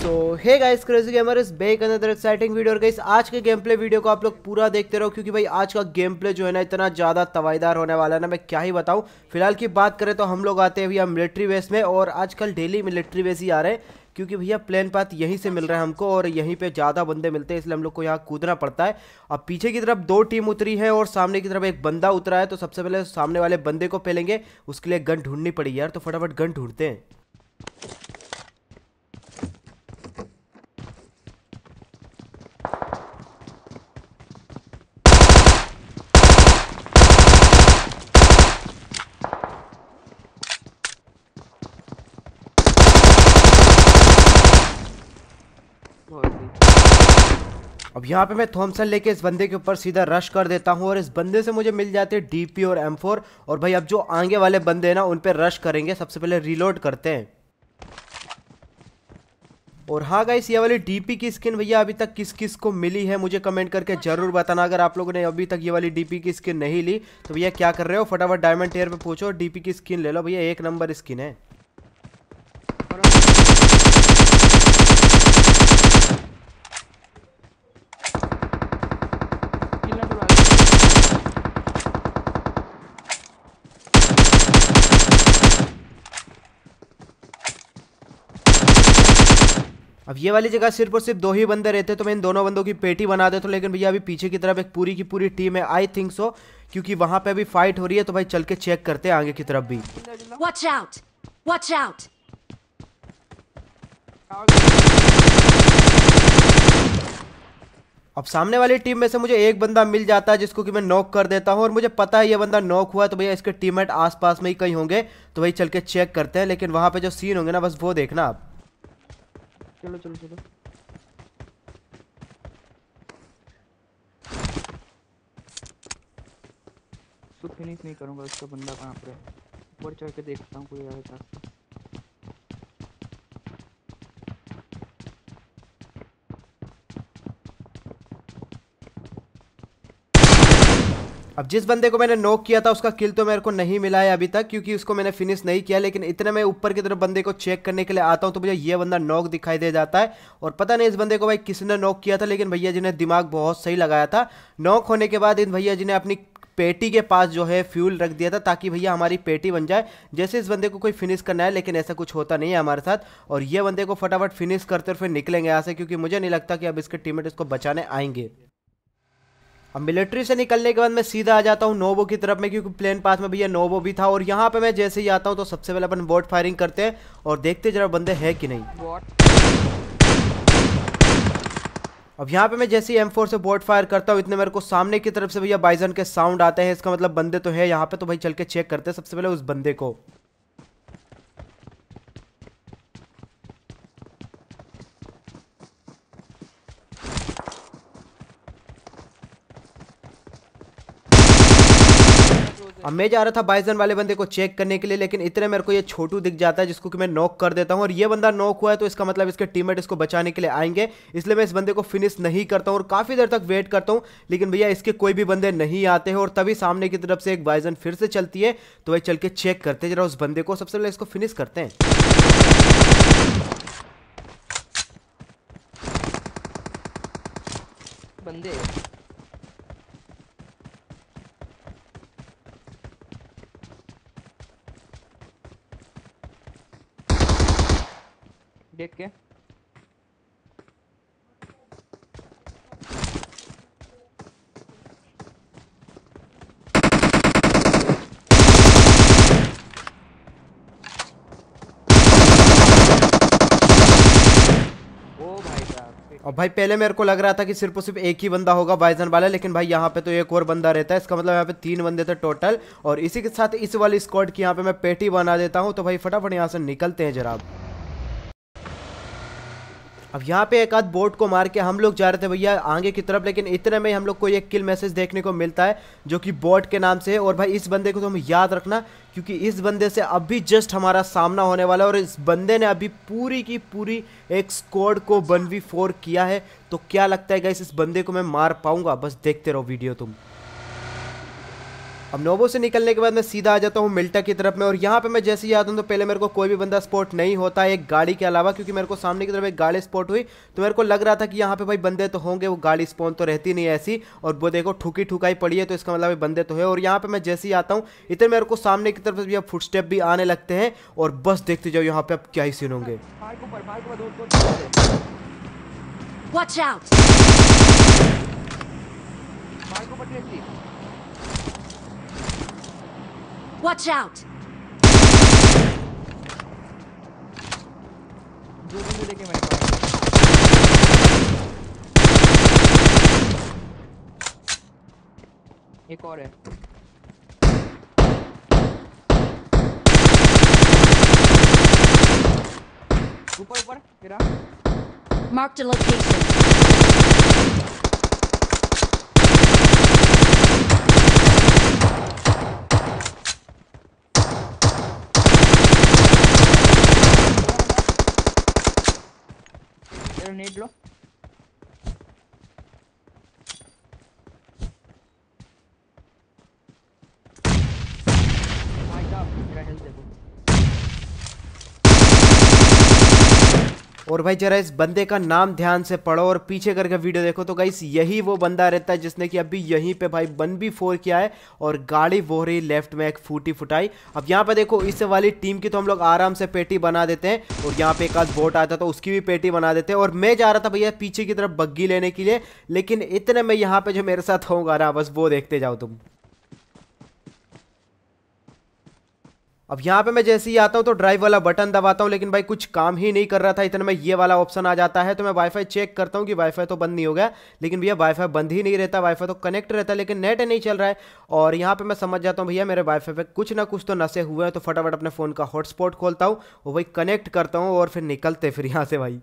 सो hey guys crazy gamer इस बेक अंदर एक्साइटिंग वीडियो और गाइस आज के गेम प्ले वीडियो को आप लोग पूरा देखते रहो क्योंकि भाई आज का गेम प्ले जो है ना इतना ज़्यादा तवाईदार होने वाला है ना मैं क्या ही बताऊँ फिलहाल की बात करें तो हम लोग आते हैं भैया मिलिट्री बेस में और आजकल डेली मिलिट्री बेस ही आ रहे हैं क्योंकि भैया प्लेन पाथ यहीं से मिल रहा है हमको और यहीं पे ज़्यादा बंदे मिलते हैं इसलिए हम लोग को यहाँ कूदना पड़ता है अब पीछे की तरफ दो टीम उतरी है और सामने की तरफ एक बंदा उतरा है तो सबसे पहले सामने वाले बंदे को पहलेंगे उसके लिए गन ढूंढनी पड़ी यार तो फटाफट गन ढूंढते हैं अब यहाँ पे मैं थॉमसन लेके इस बंदे के ऊपर सीधा रश कर देता हूँ और इस बंदे से मुझे मिल जाते हैं डीपी और एम फोर और भाई अब जो आगे वाले बंदे हैं ना उन पर रश करेंगे सबसे पहले रिलोड करते हैं और हाँ गाइस ये वाली डीपी की स्किन भैया अभी तक किस किस को मिली है मुझे कमेंट करके जरूर बताना अगर आप लोगों ने अभी तक ये वाली डीपी की स्किन नहीं ली तो भैया क्या कर रहे हो फटाफट डायमंड टेयर पे पूछो डीपी की स्किन ले लो भैया एक नंबर स्किन है अब ये वाली जगह सिर्फ और सिर्फ दो ही बंदे रहते तो मैं इन दोनों बंदों की पेटी बना देता हूँ लेकिन भैया अभी पीछे की तरफ एक पूरी की पूरी टीम है आई थिंक सो क्योंकि वहां पे भी फाइट हो रही है तो भाई चल के चेक करते हैं आगे की तरफ भी Watch out! Watch out! अब सामने वाली टीम में से मुझे एक बंदा मिल जाता है जिसको कि मैं नॉक कर देता हूं और मुझे पता है ये बंदा नॉक हुआ तो भैया इसके टीममेट आसपास में ही कहीं होंगे तो भाई चल के चेक करते हैं लेकिन वहां पे जो सीन होंगे ना बस वो देखना आप चलो चलो चलो तो फिनिश नहीं करूंगा उसका बंदा कहाँ पर ऊपर चढ़ के देखता हूँ कोई आया था अब जिस बंदे को मैंने नोक किया था उसका किल तो मेरे को नहीं मिला है अभी तक क्योंकि उसको मैंने फिनिश नहीं किया लेकिन इतने मैं ऊपर की तरफ बंदे को चेक करने के लिए आता हूँ तो मुझे ये बंदा नोक दिखाई दे जाता है और पता नहीं इस बंदे को भाई किसने नोक किया था लेकिन भैया जी ने दिमाग बहुत सही लगाया था नोक होने के बाद इन भैया जी ने अपनी पेटी के पास जो है फ्यूल रख दिया था ताकि भैया हमारी पेटी बन जाए जैसे इस बंदे को कोई फिनिश करना है लेकिन ऐसा कुछ होता नहीं है हमारे साथ और ये बंदे को फटाफट फिनिश करते और फिर निकलेंगे यहाँ से क्योंकि मुझे नहीं लगता कि अब इसके टीममेट इसको बचाने आएंगे अब मिलिट्री से निकलने के बाद मैं सीधा आ जाता हूँ नोबो की तरफ में क्योंकि प्लेन पास में भैया नोबो भी था और यहाँ पे मैं जैसे ही आता हूँ तो सबसे पहले अपन बोट फायरिंग करते हैं और देखते जरा बंदे हैं कि नहीं अब यहाँ पे मैं जैसे ही एम फोर से बोट फायर करता हूँ इतने मेरे को सामने की तरफ से भैया बाइजन के साउंड आते हैं इसका मतलब बंदे तो है यहाँ पे तो भाई चल के चेक करते हैं सबसे पहले उस बंदे को अब मैं जा रहा था बाइजन वाले बंदे को चेक करने के लिए लेकिन इतने मेरे को ये छोटू दिख जाता है जिसको कि मैं नॉक कर देता हूँ और ये बंदा नॉक हुआ है तो इसका मतलब इसके टीममेट इसको बचाने के लिए आएंगे इसलिए मैं इस बंदे को फिनिश नहीं करता हूँ और काफ़ी देर तक वेट करता हूँ लेकिन भैया इसके कोई भी बंदे नहीं आते हैं और तभी सामने की तरफ से एक बाइजन फिर से चलती है तो वही चल के चेक करते जरा उस बंदे को सबसे पहले इसको फिनिश करते हैं बंदे देख के oh और भाई पहले मेरे को लग रहा था कि सिर्फ और सिर्फ एक ही बंदा होगा बाइजन वाला लेकिन भाई यहाँ पे तो एक और बंदा रहता है इसका मतलब यहाँ पे तीन बंदे थे टोटल और इसी के साथ इस वाली स्क्वाड की यहाँ पे मैं पेटी बना देता हूँ तो भाई फटाफट यहाँ से निकलते हैं जरा अब यहाँ पे एक आध बोट को मार के हम लोग जा रहे थे भैया आगे की तरफ लेकिन इतने में हम लोग को एक किल मैसेज देखने को मिलता है जो कि बोट के नाम से है और भाई इस बंदे को तो हम याद रखना क्योंकि इस बंदे से अभी जस्ट हमारा सामना होने वाला है और इस बंदे ने अभी पूरी की पूरी एक स्कोड को वन वी फोर किया है तो क्या लगता है गाइस इस बंदे को मैं मार पाऊंगा बस देखते रहो वीडियो तुम अब नोबो से निकलने के बाद मैं सीधा आ जाता हूँ मिल्टा की तरफ में और यहाँ पे मैं जैसे ही आता हूँ तो पहले मेरे को कोई भी बंदा स्पॉट नहीं होता है एक गाड़ी के अलावा क्योंकि मेरे को सामने की तरफ एक गाड़ी स्पॉट हुई तो मेरे को लग रहा था कि यहाँ पे भाई बंदे तो होंगे वो गाड़ी स्पॉन तो रहती नहीं ऐसी और वो देखो ठुकी ठुकाई पड़ी है तो इसका मतलब बंदे तो है और यहाँ पर मैं जैसे ही आता हूँ इतने मेरे को सामने की तरफ भी अब फुटस्टेप भी आने लगते हैं और बस देखते जाओ यहाँ पे अब क्या ही सीन होंगे Watch out! Watch out! एक और है ऊपर ऊपर गिरा मार्क द लोकेशन tranello और भाई जरा इस बंदे का नाम ध्यान से पढ़ो और पीछे करके वीडियो देखो तो गाइस यही वो बंदा रहता है जिसने कि अभी यहीं पे भाई बन भी फोर किया है और गाड़ी वो रही लेफ्ट में एक फूटी फुटाई अब यहाँ पे देखो इस वाली टीम की तो हम लोग आराम से पेटी बना देते हैं और यहाँ पे एक आध बोट आता तो उसकी भी पेटी बना देते हैं और मैं जा रहा था भैया पीछे की तरफ बग्घी लेने के लिए लेकिन इतने में यहाँ पे जो मेरे साथ होगा ना बस वो देखते जाओ तुम अब यहाँ पे मैं जैसे ही आता हूँ तो ड्राइव वाला बटन दबाता हूँ लेकिन भाई कुछ काम ही नहीं कर रहा था इतने में ये वाला ऑप्शन आ जाता है तो मैं वाईफाई चेक करता हूँ कि वाईफाई तो बंद नहीं हो गया लेकिन भैया वाईफाई बंद ही नहीं रहता वाईफाई तो कनेक्ट रहता लेकिन नेट नहीं चल रहा है और यहाँ पर मैं समझ जाता हूँ भैया मेरे वाईफाई पर कुछ ना कुछ तो नशे हुए हैं तो फटाफट अपने फ़ोन का हॉटस्पॉट खोलता हूँ वो भाई कनेक्ट करता हूँ और फिर निकलते फिर यहाँ से भाई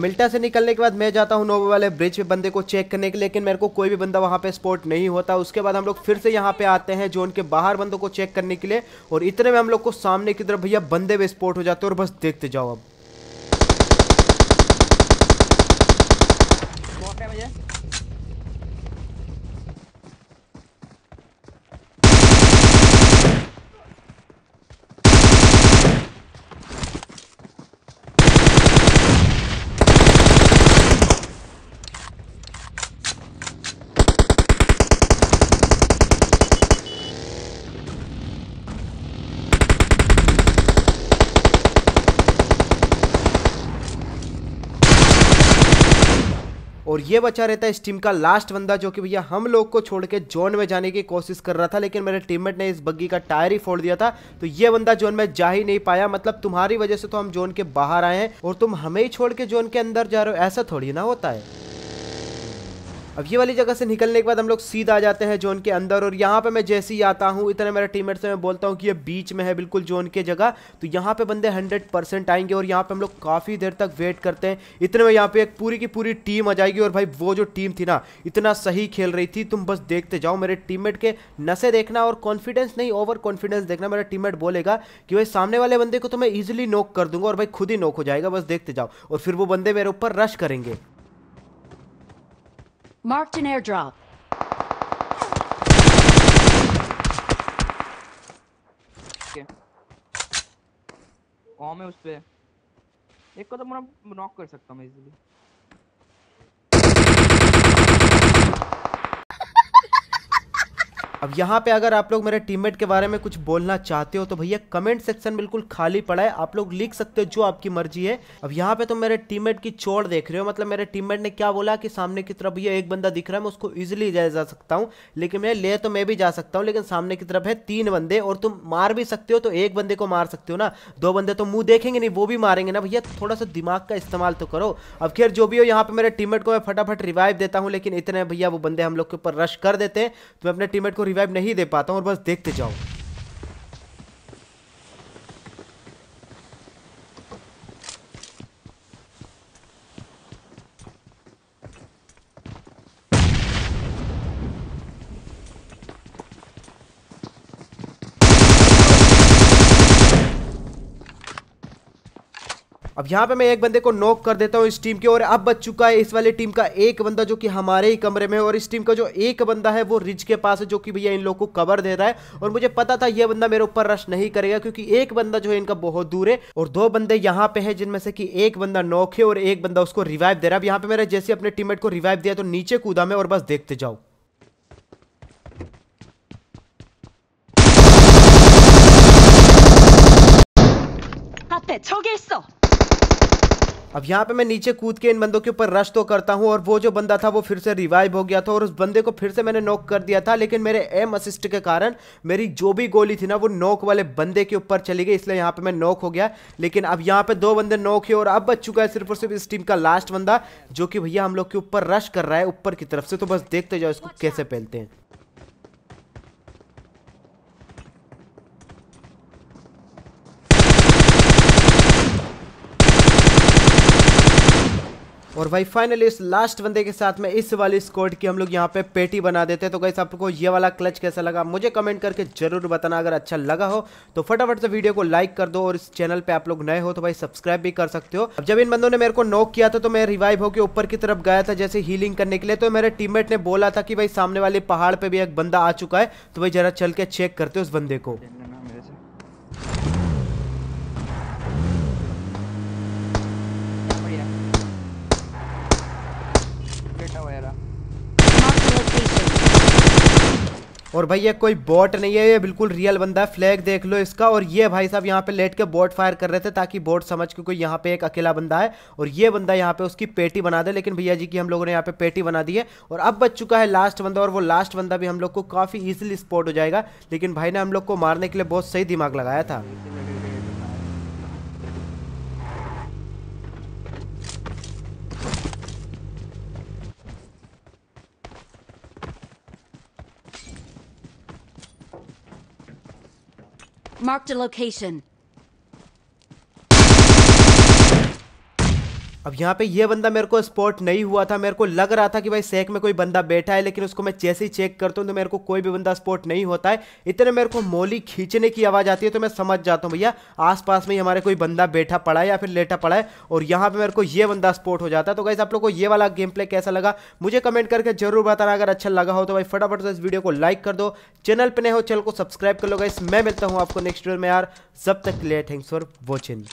मिल्टा से निकलने के बाद मैं जाता हूँ नोवे वाले ब्रिज पे बंदे को चेक करने के लिए लेकिन मेरे को कोई भी बंदा वहाँ पे स्पॉट नहीं होता उसके बाद हम लोग फिर से यहाँ पे आते हैं जोन के बाहर बंदों को चेक करने के लिए और इतने में हम लोग को सामने की तरफ भैया बंदे भी स्पॉट हो जाते हैं और बस देखते जाओ अब और ये बचा रहता है इस टीम का लास्ट बंदा जो कि भैया हम लोग को छोड़ के जोन में जाने की कोशिश कर रहा था लेकिन मेरे टीममेट ने इस बग्गी का टायर ही फोड़ दिया था तो ये बंदा जोन में जा ही नहीं पाया मतलब तुम्हारी वजह से तो हम जोन के बाहर आए हैं और तुम हमें ही छोड़ के जोन के अंदर जा रहे हो ऐसा थोड़ी ना होता है अब ये वाली जगह से निकलने के बाद हम लोग सीधा आ जाते हैं जोन के अंदर और यहाँ पे मैं जैसे ही आता हूँ इतने मेरे टीममेट से मैं बोलता हूँ कि ये बीच में है बिल्कुल जोन के जगह तो यहाँ पे बंदे हंड्रेड परसेंट आएंगे और यहाँ पे हम लोग काफ़ी देर तक वेट करते हैं इतने में यहाँ पे एक पूरी की पूरी टीम आ जाएगी और भाई वो जो टीम थी ना इतना सही खेल रही थी तुम बस देखते जाओ मेरे टीम के नशे देखना और कॉन्फिडेंस नहीं ओवर कॉन्फिडेंस देखना मेरा टीम बोलेगा कि भाई सामने वाले बंदे को तो मैं ईजिली नोक कर दूंगा और भाई खुद ही नोक हो जाएगा बस देखते जाओ और फिर वो बंदे मेरे ऊपर रश करेंगे Marked an airdrop. Okay. Calm it, it. अब यहाँ पे अगर आप लोग मेरे टीममेट के बारे में कुछ बोलना चाहते हो तो भैया कमेंट सेक्शन बिल्कुल खाली पड़ा है आप लोग लिख सकते हो जो आपकी मर्जी है अब यहाँ पे तो मेरे टीममेट की चोड़ देख रहे हो मतलब मेरे टीममेट ने क्या बोला कि सामने की तरफ भैया एक बंदा दिख रहा है मैं उसको इजिली ले जा सकता हूँ लेकिन मैं ले तो मैं भी जा सकता हूँ लेकिन सामने की तरफ है तीन बंदे और तुम मार भी सकते हो तो एक बंदे को मार सकते हो ना दो बंदे तो मुंह देखेंगे नहीं वो भी मारेंगे ना भैया थोड़ा सा दिमाग का इस्तेमाल तो करो अब खैर जो भी हो यहाँ पे मेरे टीममेट को मैं फटाफट रिवाइव देता हूँ लेकिन इतने भैया वो बंदे हम लोग के ऊपर रश कर देते हैं तो मैं अपने टीममेट को रिवाइव नहीं दे पाता हूँ और बस देखते जाऊँ अब यहाँ पे मैं एक बंदे को नॉक कर देता हूँ इस टीम के और अब बच चुका है इस वाले टीम का एक बंदा जो कि हमारे ही कमरे में और इस टीम का जो एक बंदा है वो रिज के पास है जो कि भैया इन लोग को कवर दे रहा है और मुझे पता था ये बंदा मेरे ऊपर रश नहीं करेगा क्योंकि एक बंदा जो है इनका बहुत दूर है और दो बंदे यहाँ पे है जिनमें से कि एक बंदा नोक है और एक बंदा उसको रिवाइव दे रहा है अब यहाँ पे मेरे जैसे अपने टीमेट को रिवाइव दिया तो नीचे कूदा में और बस देखते जाओ 있어. अब यहाँ पे मैं नीचे कूद के इन बंदों के ऊपर रश तो करता हूँ और वो जो बंदा था वो फिर से रिवाइव हो गया था और उस बंदे को फिर से मैंने नॉक कर दिया था लेकिन मेरे एम असिस्ट के कारण मेरी जो भी गोली थी ना वो नॉक वाले बंदे के ऊपर चली गई इसलिए यहाँ पे मैं नॉक हो गया लेकिन अब यहाँ पे दो बंदे नॉक है और अब बच चुका है सिर्फ और सिर्फ इस टीम का लास्ट बंदा जो कि भैया हम लोग के ऊपर रश कर रहा है ऊपर की तरफ से तो बस देखते जाओ इसको कैसे पहनते हैं और भाई फाइनली इस लास्ट बंदे के साथ में इस वाली स्कोर्ट की हम लोग यहाँ पे पेटी बना देते हैं तो गाइस आपको ये वाला क्लच कैसा लगा मुझे कमेंट करके जरूर बताना अगर अच्छा लगा हो तो फटाफट से वीडियो को लाइक कर दो और इस चैनल पे आप लोग नए हो तो भाई सब्सक्राइब भी कर सकते हो अब जब इन बंदों ने मेरे को नॉक किया था तो मैं रिवाइव होकर ऊपर की तरफ गया था जैसे हीलिंग करने के लिए तो मेरे टीममेट ने बोला था कि भाई सामने वाले पहाड़ पे भी एक बंदा आ चुका है तो भाई जरा चल के चेक करते उस बंदे को और भाई ये कोई बोट नहीं है ये बिल्कुल रियल बंदा है फ्लैग देख लो इसका और ये भाई साहब यहाँ पे लेट के बोट फायर कर रहे थे ताकि बोट समझ के कोई यहाँ पे एक अकेला बंदा है और ये बंदा यहाँ पे उसकी पेटी बना दे लेकिन भैया जी की हम लोगों ने यहाँ पे पेटी बना दी है और अब बच चुका है लास्ट बंदा और वो लास्ट बंदा भी हम लोग को काफ़ी ईजिली स्पॉट हो जाएगा लेकिन भाई ने हम लोग को मारने के लिए बहुत सही दिमाग लगाया था Marked a location. अब यहाँ पे ये बंदा मेरे को स्पॉट नहीं हुआ था मेरे को लग रहा था कि भाई सेक में कोई बंदा बैठा है लेकिन उसको मैं जैसे ही चेक करता हूँ तो मेरे को कोई भी बंदा स्पॉट नहीं होता है इतने मेरे को मोली खींचने की आवाज़ आती है तो मैं समझ जाता हूँ भैया आसपास में ही हमारे कोई बंदा बैठा पड़ा है या फिर लेटा पड़ा है और यहाँ पर मेरे को ये बंदा स्पॉट हो जाता है तो गाइज आप लोग को ये वाला गेम प्ले कैसा लगा मुझे कमेंट करके जरूर बताना अगर अच्छा लगा हो तो भाई फटाफट से इस वीडियो को लाइक कर दो चैनल पर नए हो चैनल को सब्सक्राइब कर लो गाइस मैं मिलता हूँ आपको नेक्स्ट वीडियो में यार सब तक क्लियर लिए थैंक्स फॉर वॉचिंग